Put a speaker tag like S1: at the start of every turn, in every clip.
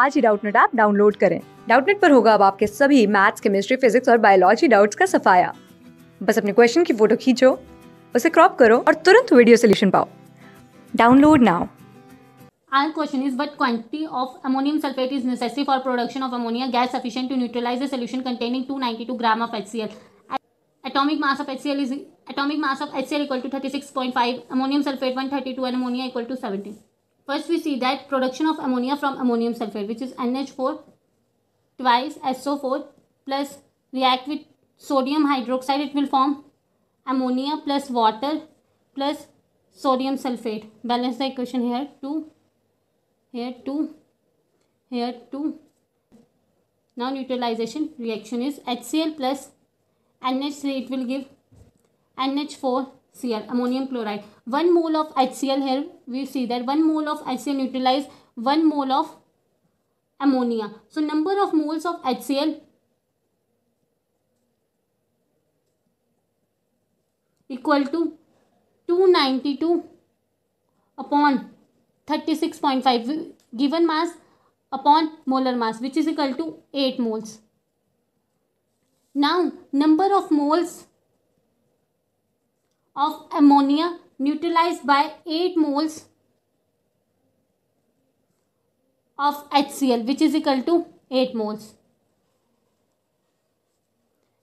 S1: आज ही Doubtnut app download करें डाउटनेट पर होगा अब आपके सभी मैथ्स केमिस्ट्री फिजिक्स और बायोलॉजी डाउट्स का सफाया बस अपने क्वेश्चन की फोटो खींचो उसे क्रॉप करो और तुरंत वीडियो सोल्यूशन पाओ download now
S2: Our question is what quantity of ammonium sulfate is necessary for production of ammonia gas sufficient to neutralize a solution containing 292 gram of HCl. Atomic mass of HCl is atomic mass of HCl equal to 36.5, ammonium sulfate 132 and ammonia equal to 17. First we see that production of ammonia from ammonium sulfate which is NH4 twice SO4 plus react with sodium hydroxide it will form ammonia plus water plus sodium sulfate. Balance the equation here 2, here 2, here 2. Now neutralization reaction is HCl plus NH3 it will give NH4 HCl, ammonium chloride. 1 mole of HCl here, we see that 1 mole of HCl neutralize 1 mole of ammonia. So, number of moles of HCl equal to 292 upon 36.5 given mass upon molar mass which is equal to 8 moles. Now, number of moles of ammonia neutralized by 8 moles of HCl which is equal to 8 moles.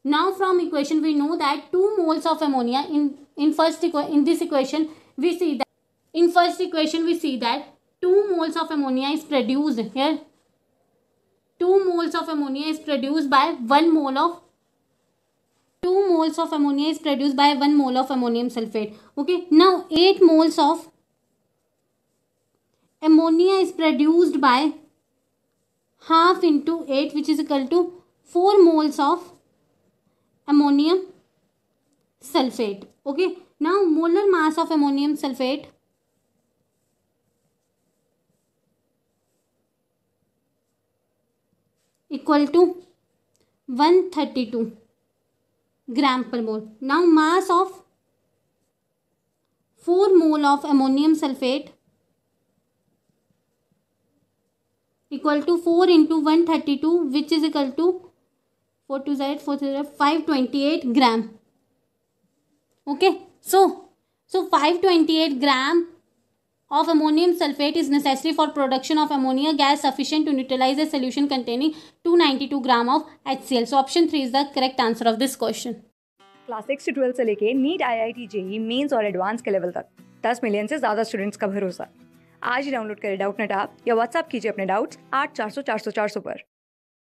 S2: Now from equation we know that 2 moles of ammonia in, in first in this equation we see that in first equation we see that 2 moles of ammonia is produced here 2 moles of ammonia is produced by 1 mole of 2 moles of ammonia is produced by 1 mole of ammonium sulfate. Okay. Now 8 moles of ammonia is produced by half into 8 which is equal to 4 moles of ammonium sulfate. Okay. Now molar mass of ammonium sulfate equal to 132. Gram per mole now mass of four mole of ammonium sulphate equal to four into one thirty two which is equal to four two zed four two five twenty eight gram okay so so five twenty eight gram of ammonium sulfate is necessary for production of ammonia gas sufficient to neutralize a solution containing 292 gram of HCl. So option 3 is the correct answer of this
S1: question. class six to twelfth से लेके neet iit jee mains JEE mains और advance के level तक दस million से ज़्यादा students का भरोसा आज ही डाउनलोड करें डाउट नेट आप या व्हाट्सअप कीजिए अपने डाउट्स आठ चार सौ पर